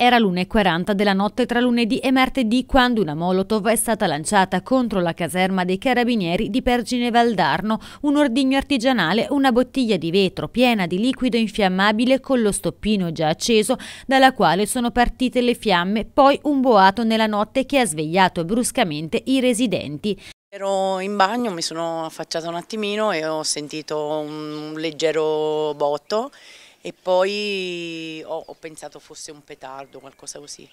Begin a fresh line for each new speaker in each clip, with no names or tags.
Era l'1.40 della notte tra lunedì e martedì quando una Molotov è stata lanciata contro la caserma dei carabinieri di Pergine Valdarno, un ordigno artigianale, una bottiglia di vetro piena di liquido infiammabile con lo stoppino già acceso, dalla quale sono partite le fiamme, poi un boato nella notte che ha svegliato bruscamente i residenti.
Ero in bagno, mi sono affacciata un attimino e ho sentito un leggero botto e poi ho, ho pensato fosse un petardo, qualcosa così.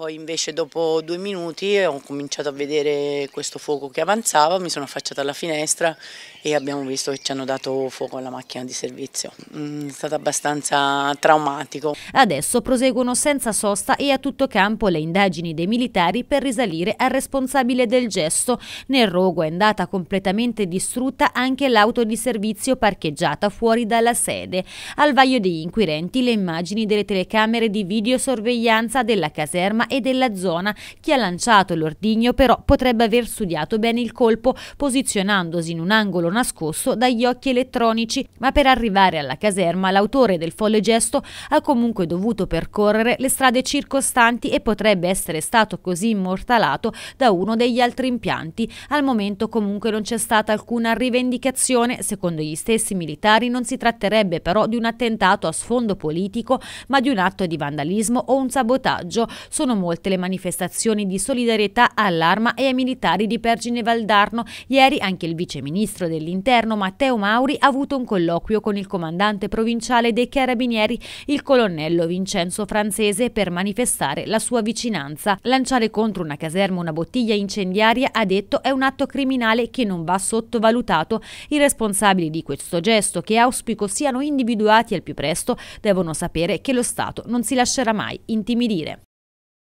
Poi invece dopo due minuti ho cominciato a vedere questo fuoco che avanzava, mi sono affacciata alla finestra e abbiamo visto che ci hanno dato fuoco alla
macchina di servizio. Mm, è stato abbastanza traumatico. Adesso proseguono senza sosta e a tutto campo le indagini dei militari per risalire al responsabile del gesto. Nel rogo è andata completamente distrutta anche l'auto di servizio parcheggiata fuori dalla sede. Al vaglio degli inquirenti le immagini delle telecamere di videosorveglianza della caserma e della zona. Chi ha lanciato l'ordigno però potrebbe aver studiato bene il colpo posizionandosi in un angolo nascosto dagli occhi elettronici, ma per arrivare alla caserma l'autore del folle gesto ha comunque dovuto percorrere le strade circostanti e potrebbe essere stato così immortalato da uno degli altri impianti. Al momento comunque non c'è stata alcuna rivendicazione, secondo gli stessi militari non si tratterebbe però di un attentato a sfondo politico, ma di un atto di vandalismo o un sabotaggio. Sono sono molte le manifestazioni di solidarietà all'arma e ai militari di Pergine Valdarno. Ieri anche il viceministro dell'interno Matteo Mauri ha avuto un colloquio con il comandante provinciale dei carabinieri, il colonnello Vincenzo Francese, per manifestare la sua vicinanza. Lanciare contro una caserma una bottiglia incendiaria, ha detto, è un atto criminale che non va sottovalutato. I responsabili di questo gesto, che auspico siano individuati al più presto, devono sapere che lo Stato non si lascerà mai intimidire.